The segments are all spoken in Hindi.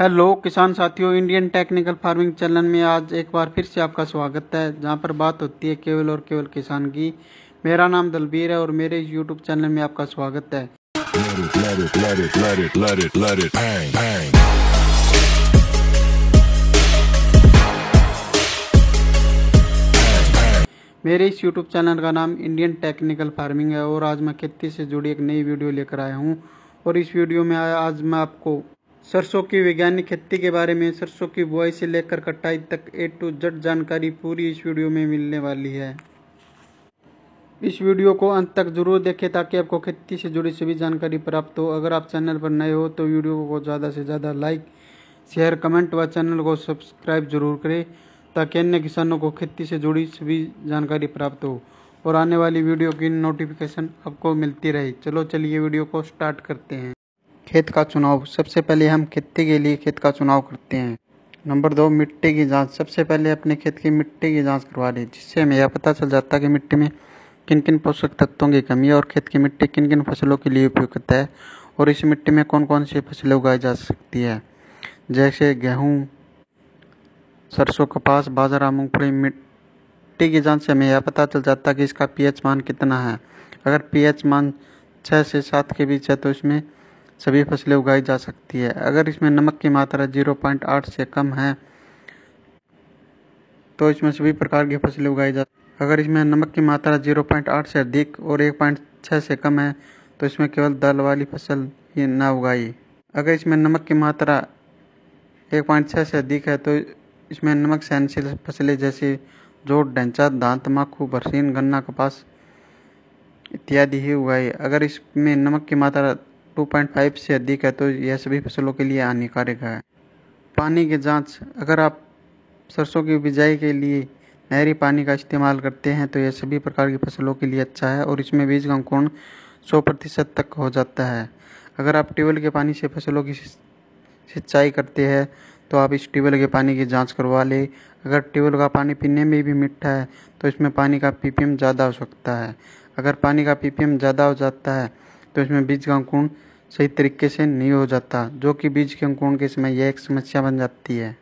हेलो किसान साथियों इंडियन टेक्निकल फार्मिंग चैनल में आज एक बार फिर से आपका स्वागत है जहां पर बात होती है केवल और केवल किसान की मेरा नाम दलबीर है और मेरे यूट्यूब चैनल में आपका स्वागत है मेरे इस यूट्यूब चैनल का नाम इंडियन टेक्निकल फार्मिंग है और आज मैं खेती से जुड़ी एक नई वीडियो लेकर आया हूँ और इस वीडियो में आज मैं आपको सरसों की वैज्ञानिक खेती के बारे में सरसों की बुआई से लेकर कटाई तक ए टू जेड जानकारी पूरी इस वीडियो में मिलने वाली है इस वीडियो को अंत तक जरूर देखें ताकि आपको खेती से जुड़ी सभी जानकारी प्राप्त हो अगर आप चैनल पर नए हो तो वीडियो को ज़्यादा से ज़्यादा लाइक शेयर कमेंट व चैनल को सब्सक्राइब जरूर करें ताकि अन्य किसानों को खेती से जुड़ी सभी जानकारी प्राप्त हो और आने वाली वीडियो की नोटिफिकेशन आपको मिलती रहे चलो चलिए वीडियो को स्टार्ट करते हैं खेत का चुनाव सबसे पहले हम खेती के लिए खेत का चुनाव करते हैं नंबर दो मिट्टी की जांच सबसे पहले अपने खेत की मिट्टी की जांच करवा लें जिससे हमें यह पता चल जाता है कि मिट्टी में किन किन पोषक तत्वों की कमी है और खेत की मिट्टी किन किन फसलों के लिए उपयुक्त है और इस मिट्टी में कौन कौन सी फसलें उगाई जा सकती है जैसे गेहूँ सरसों कपास बाजरा मूँगफली मिट्टी की जांच से हमें यह पता चल जाता है कि इसका पीएच मान कितना है अगर पीएच मान छः से सात के बीच है तो इसमें सभी फसलें उगाई जा सकती है अगर इसमें नमक की मात्रा 0.8 से कम है तो इसमें सभी प्रकार की फसलें उगाई जा अगर इसमें नमक की मात्रा 0.8 से अधिक और 1.6 से कम है तो इसमें केवल दाल वाली फसल ही ना उगाई अगर इसमें नमक की मात्रा 1.6 से अधिक है तो इसमें नमक सहनशील फसलें जैसे जोड़ डेंचा दांत तम्बाकू बरसीन गन्ना कपास इत्यादि ही उगाई अगर इसमें नमक की मात्रा 2.5 से अधिक है तो यह सभी फसलों के लिए हानिकारक है पानी की जांच अगर आप सरसों की बिजाई के लिए नहरी पानी का इस्तेमाल करते हैं तो यह सभी प्रकार की फसलों के लिए अच्छा है और इसमें बीज का अंकुरण सौ प्रतिशत तक हो जाता है अगर आप ट्यूबवेल के पानी से फसलों की सिंचाई करते हैं तो आप इस ट्यूबवेल के पानी की जांच करवा लें अगर ट्यूबवेल का पानी पीने में भी मीठा है तो इसमें पानी का पीपीएम ज़्यादा हो सकता है अगर पानी का पीपीएम ज़्यादा हो जाता है तो इसमें बीज का अंकुरण सही तरीके से नहीं हो जाता जो कि बीज के अंकुरण के समय यह एक समस्या बन जाती है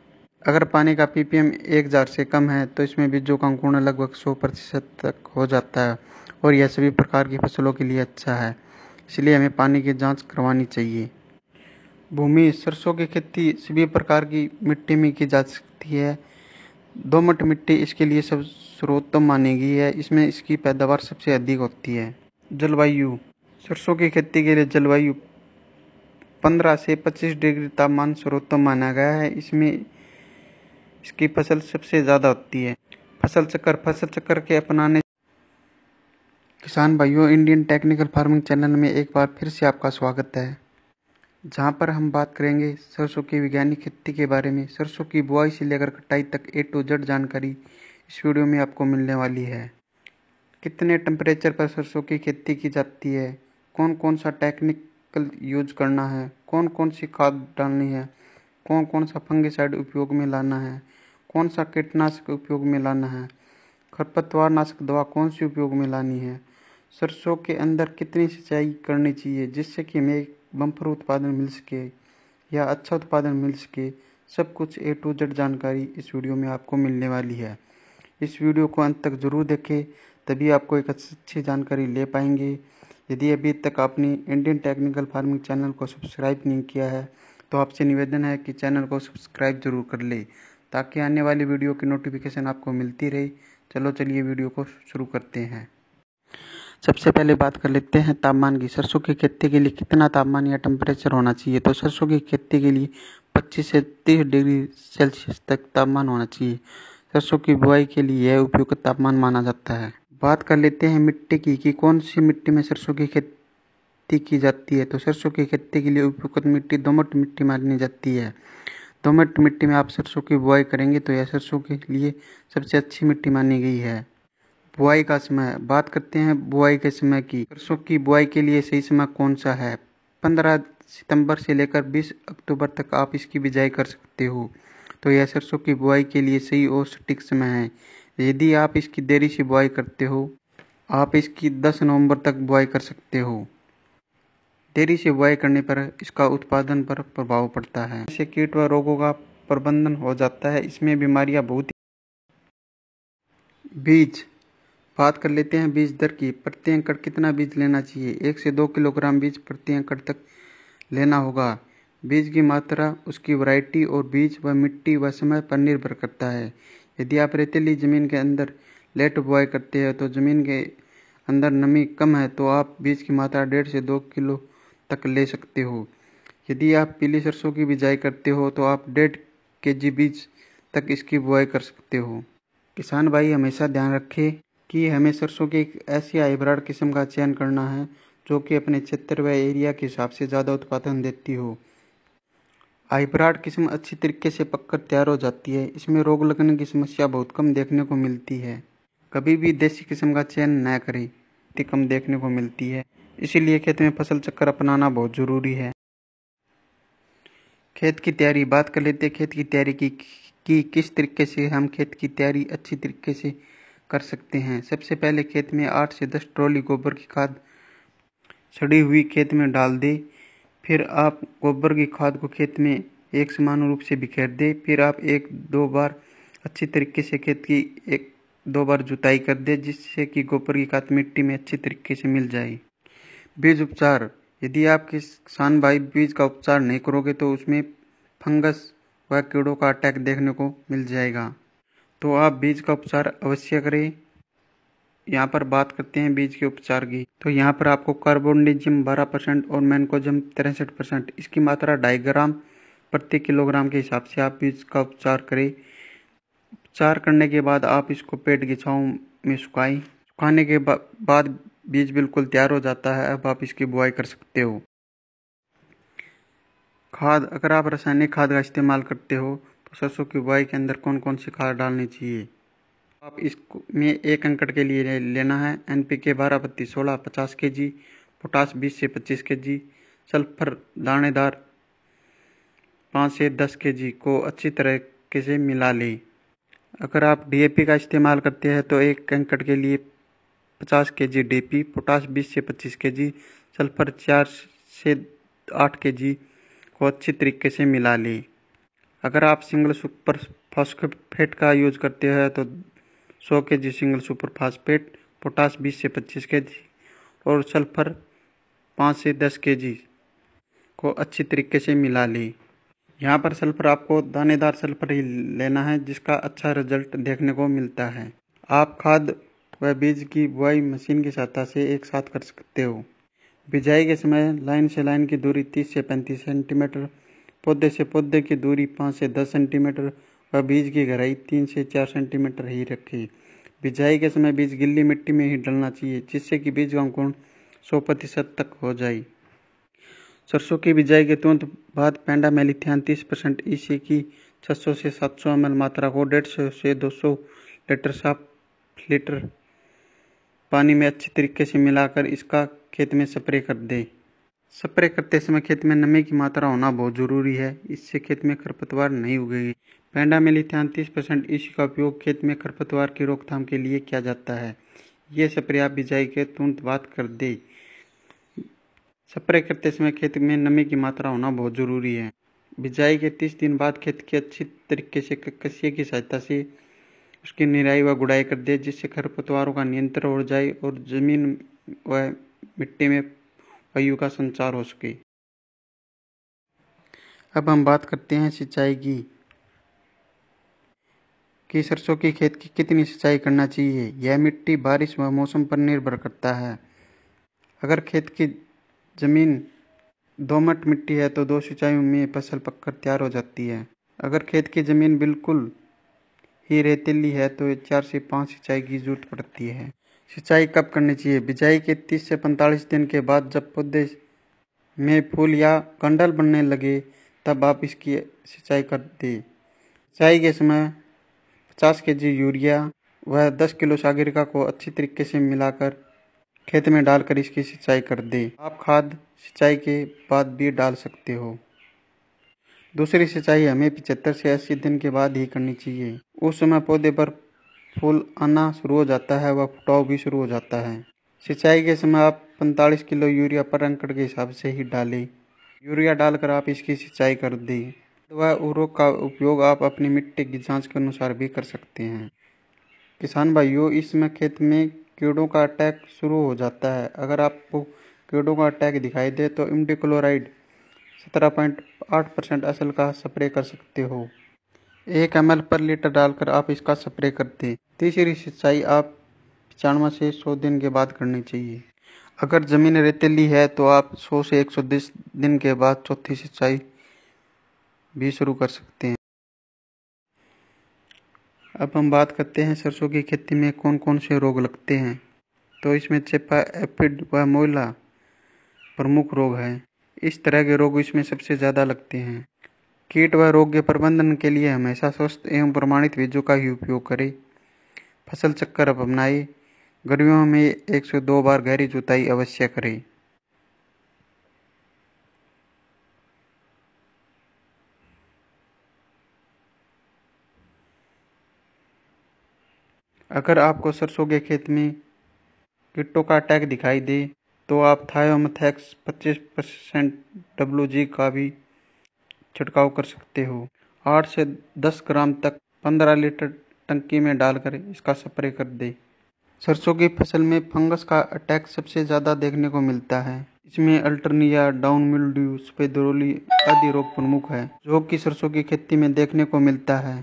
अगर पानी का पीपीएम एक हज़ार से कम है तो इसमें बीजों का अंकुरण लगभग सौ प्रतिशत तक हो जाता है और यह सभी प्रकार की फसलों के लिए अच्छा है इसलिए हमें पानी की जांच करवानी चाहिए भूमि सरसों की खेती सभी प्रकार की मिट्टी में की जा सकती है दोमट मिट्टी इसके लिए सब सर्वोत्तम मानी गई है इसमें इसकी पैदावार सबसे अधिक होती है जलवायु सरसों की खेती के लिए जलवायु 15 से 25 डिग्री तापमान सर्वोत्तम माना गया है इसमें इसकी फसल सबसे ज़्यादा होती है फसल चक्कर फसल चक्कर के अपनाने किसान भाइयों इंडियन टेक्निकल फार्मिंग चैनल में एक बार फिर से आपका स्वागत है जहाँ पर हम बात करेंगे सरसों की वैज्ञानिक खेती के बारे में सरसों की बुआई से लेकर कटाई तक ए टू जेड जानकारी इस वीडियो में आपको मिलने वाली है कितने टेम्परेचर पर सरसों की खेती की जाती है कौन कौन सा टेक्निक केमिकल यूज करना है कौन कौन सी खाद डालनी है कौन कौन सा फंगिसाइड उपयोग में लाना है कौन सा कीटनाशक उपयोग में लाना है खरपतवार नाशक दवा कौन सी उपयोग में लानी है सरसों के अंदर कितनी सिंचाई करनी चाहिए जिससे कि हमें बम्फर उत्पादन मिल सके या अच्छा उत्पादन मिल सके सब कुछ ए टू जेड जानकारी इस वीडियो में आपको मिलने वाली है इस वीडियो को अंत तक ज़रूर देखें तभी आपको एक अच्छी जानकारी ले पाएंगे यदि अभी तक आपने इंडियन टेक्निकल फार्मिंग चैनल को सब्सक्राइब नहीं किया है तो आपसे निवेदन है कि चैनल को सब्सक्राइब जरूर कर ले ताकि आने वाली वीडियो की नोटिफिकेशन आपको मिलती रहे चलो चलिए वीडियो को शुरू करते हैं सबसे पहले बात कर लेते हैं तापमान की सरसों की खेती के लिए कितना तापमान या टेम्परेचर होना चाहिए तो सरसों की खेती के लिए 25 से 30 डिग्री सेल्सियस तक तापमान होना चाहिए सरसों की बुआई के लिए यह उपयुक्त तापमान माना जाता है बात कर लेते हैं मिट्टी की कि कौन सी मिट्टी में सरसों की खेती की जाती है तो सरसों की खेती के लिए उपयुक्त मिट्टी दोमट मिट्टी मानी जाती है दोमट मिट्टी में आप सरसों की बुआई करेंगे तो यह सरसों के लिए सबसे अच्छी मिट्टी मानी गई है बुआई का समय बात करते हैं बुआई के समय की सरसों की बुआई के लिए सही समय कौन सा है पंद्रह सितंबर से लेकर बीस अक्टूबर तक आप इसकी बिजाई कर सकते हो तो यह सरसों की बुआई के लिए सही और सटीक समय है यदि आप इसकी देरी से बुआई करते हो आप इसकी 10 नवंबर तक बुआई कर सकते हो देरी से बुआई करने पर इसका उत्पादन पर प्रभाव पड़ता है इससे कीट व रोगों का प्रबंधन हो जाता है इसमें बीमारियां बहुत बीज बात कर लेते हैं बीज दर की प्रति एकड़ कितना बीज लेना चाहिए एक से दो किलोग्राम बीज प्रति एकड़ तक लेना होगा बीज की मात्रा उसकी वैरायटी और बीज व मिट्टी व समय पर निर्भर करता है यदि आप रेतीली ज़मीन के अंदर लेट बुआई करते हैं तो ज़मीन के अंदर नमी कम है तो आप बीज की मात्रा डेढ़ से दो किलो तक ले सकते हो यदि आप पीली सरसों की बिजाई करते हो तो आप डेढ़ के जी बीज तक इसकी बुआई कर सकते हो किसान भाई हमेशा ध्यान रखें कि हमें सरसों की एक ऐसी हाइब्रिड किस्म का चयन करना है जो कि अपने क्षेत्र व एरिया के हिसाब से ज़्यादा उत्पादन देती हो हाइब्राड किस्म अच्छी तरीके से पककर तैयार हो जाती है इसमें रोग लगने की समस्या बहुत कम देखने को मिलती है कभी भी देसी किस्म का चयन न करें इतनी कम देखने को मिलती है इसीलिए खेत में फसल चक्कर अपनाना बहुत ज़रूरी है खेत की तैयारी बात कर लेते खेत की तैयारी की कि किस तरीके से हम खेत की तैयारी अच्छी तरीके से कर सकते हैं सबसे पहले खेत में आठ से दस ट्रॉली गोबर की खाद सड़ी हुई खेत में डाल दें फिर आप गोबर की खाद को खेत में एक समान रूप से बिखेर दें फिर आप एक दो बार अच्छी तरीके से खेत की एक दो बार जुताई कर दें जिससे कि गोबर की खाद मिट्टी में अच्छी तरीके से मिल जाए बीज उपचार यदि आप किसान भाई बीज का उपचार नहीं करोगे तो उसमें फंगस व कीड़ों का अटैक देखने को मिल जाएगा तो आप बीज का उपचार अवश्य करें यहाँ पर बात करते हैं बीज के उपचार की तो यहाँ पर आपको कार्बोनिजिम बारह परसेंट और मैनकोजम तिरसठ परसेंट इसकी मात्रा ढाई ग्राम प्रति किलोग्राम के हिसाब से आप बीज का उपचार करें उपचार करने के बाद आप इसको पेट की छाव में सुखाएं सुखाने के बा, बाद बीज बिल्कुल तैयार हो जाता है अब आप इसकी बुआई कर सकते हो खाद अगर आप रासायनिक खाद का इस्तेमाल करते हो तो सरसों की बुआई के अंदर कौन कौन सी खाद डालनी चाहिए आप इसको में एक अंकट के लिए लेना है एन पी के बारह पत्ती सोलह पचास के जी पोटास बीस से पच्चीस के जी सल्फर दानेदार पाँच से दस के जी को अच्छी तरीके से मिला लें अगर आप डीएपी का इस्तेमाल करते हैं तो एक अंकट के लिए पचास के जी डी पी पोटास बीस से पच्चीस के जी सल्फर चार से आठ के जी को अच्छी तरीके से मिला लें अगर आप सिंगल सुपर फॉस्फेट का यूज करते हैं तो सौ K G single super phosphate potash बीस से पच्चीस के जी और सल्फर पाँच से दस के जी को अच्छी तरीके से मिला ली यहाँ पर सल्फर आपको दानेदार सल्फर ही लेना है जिसका अच्छा रिजल्ट देखने को मिलता है आप खाद व बीज की बुआई मशीन की सहायता से एक साथ कर सकते हो बिजाई के समय लाइन से लाइन की दूरी 30 से 35 सेंटीमीटर पौधे से पौधे की दूरी 5 से 10 सेंटीमीटर व बीज की गहराई तीन से चार सेंटीमीटर ही रखें बिजाई के समय बीज गिल्ली मिट्टी में ही डलना चाहिए जिससे कि बीज का अंकुरण सौ प्रतिशत तक हो जाए सरसों की बिजाई के तुरंत बाद पेंडा मेलिथियान तीस परसेंट ईसी की सौ से सात सौ एम मात्रा को डेढ़ सौ से दो सौ लीटर साफ लीटर पानी में अच्छे तरीके से मिलाकर इसका खेत में स्प्रे कर दें स्प्रे करते समय खेत में नमी की मात्रा होना बहुत ज़रूरी है इससे खेत में खरपतवार नहीं उगेगी पेंडामेलिथान तीस परसेंट इसी का उपयोग खेत में खरपतवार की रोकथाम के लिए किया जाता है ये स्प्रे आप बिजाई के तुरंत बाद कर दे स्प्रे करते समय खेत में नमी की मात्रा होना बहुत ज़रूरी है बिजाई के तीस दिन बाद खेत के अच्छी तरीके से कसिए की सहायता से उसकी निराई व गुड़ाई कर दे जिससे खरपतवारों का नियंत्रण हो जाए और ज़मीन व मिट्टी में वायु का संचार हो सके अब हम बात करते हैं सिंचाई की कि सरसों के खेत की कितनी सिंचाई करना चाहिए यह मिट्टी बारिश व मौसम पर निर्भर करता है अगर खेत की ज़मीन दोमट मिट्टी है तो दो सिंचाई में फसल पककर तैयार हो जाती है अगर खेत की ज़मीन बिल्कुल ही रेतीली है तो चार से पाँच सिंचाई की जरूरत पड़ती है सिंचाई कब करनी चाहिए बिजाई के 30 से 45 दिन के बाद जब पौधे में फूल या कंडल बनने लगे तब आप इसकी सिंचाई कर दें सिंचाई के समय 50 के जी यूरिया व 10 किलो सागरिका को अच्छी तरीके से मिलाकर खेत में डालकर इसकी सिंचाई कर दें आप खाद सिंचाई के बाद भी डाल सकते हो दूसरी सिंचाई हमें पिचहत्तर से अस्सी दिन के बाद ही करनी चाहिए उस समय पौधे पर फूल आना शुरू हो जाता है व फुटाव भी शुरू हो जाता है सिंचाई के समय आप 45 किलो यूरिया पर अंकड़ के हिसाब से ही डालें यूरिया डालकर आप इसकी सिंचाई कर दें वह उर्वरक का उपयोग आप अपनी मिट्टी की जांच के अनुसार भी कर सकते हैं किसान भाइयों इसमें खेत में कीड़ों का अटैक शुरू हो जाता है अगर आपको कीड़ों का अटैक दिखाई दे तो इमडी क्लोराइड सत्रह पॉइंट आठ परसेंट असल का स्प्रे कर सकते हो एक एम पर लीटर डालकर आप इसका स्प्रे कर दें तीसरी सिंचाई आप पचानवे से सौ दिन के बाद करनी चाहिए अगर ज़मीन रेतीली है तो आप सौ से एक सौ दस दिन के बाद चौथी सिंचाई भी शुरू कर सकते हैं अब हम बात करते हैं सरसों की खेती में कौन कौन से रोग लगते हैं तो इसमें चेपा एपिड व मोयला प्रमुख रोग है इस तरह के रोग इसमें सबसे ज़्यादा लगते हैं कीट व रोग के प्रबंधन के लिए हमेशा स्वस्थ एवं प्रमाणित बीजों का ही उपयोग करें फसल चक्कर अपनाएं गर्मियों में एक से दो बार गहरी जुताई अवश्य करें अगर आपको सरसों के खेत में कीटों का अटैक दिखाई दे तो आप थायोमथैक्स 25 परसेंट डब्ल्यू का भी छिड़काव कर सकते हो आठ से दस ग्राम तक पंद्रह लीटर टंकी में डालकर इसका स्प्रे कर दे सरसों की फसल में फंगस का अटैक सबसे ज़्यादा देखने को मिलता है इसमें अल्टरनिया डाउन मिल्ड्यू सफेद रोली आदि रोग प्रमुख है जो कि सरसों की खेती में देखने को मिलता है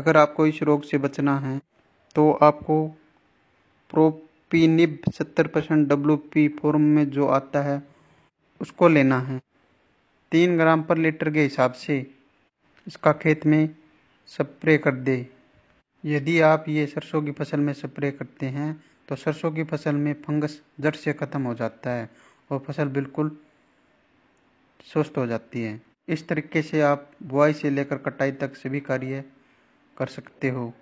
अगर आपको इस रोग से बचना है तो आपको प्रोपीनिब सत्तर परसेंट डब्ल्यू फॉर्म में जो आता है उसको लेना है तीन ग्राम पर लीटर के हिसाब से इसका खेत में स्प्रे कर दे यदि आप ये सरसों की फसल में स्प्रे करते हैं तो सरसों की फसल में फंगस जड़ से ख़त्म हो जाता है और फसल बिल्कुल सुस्त हो जाती है इस तरीके से आप बुआई से लेकर कटाई तक सभी कार्य कर सकते हो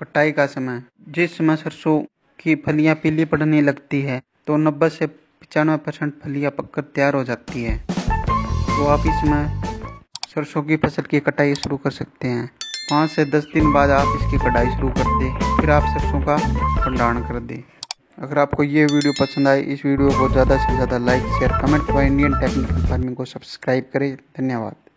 कटाई का समय जिस समय सरसों की फलियां पीली पड़ने लगती है तो नब्बे से पचानवे परसेंट फलियाँ पककर तैयार हो जाती है तो आप इसमें सरसों की फसल की कटाई शुरू कर सकते हैं पाँच से दस दिन बाद आप इसकी कटाई शुरू कर दें फिर आप सरसों का भंडारण कर दें अगर आपको ये वीडियो पसंद आए इस वीडियो को ज़्यादा से ज़्यादा लाइक शेयर कमेंट और इंडियन टेक्निकल फार्मिंग को सब्सक्राइब करें धन्यवाद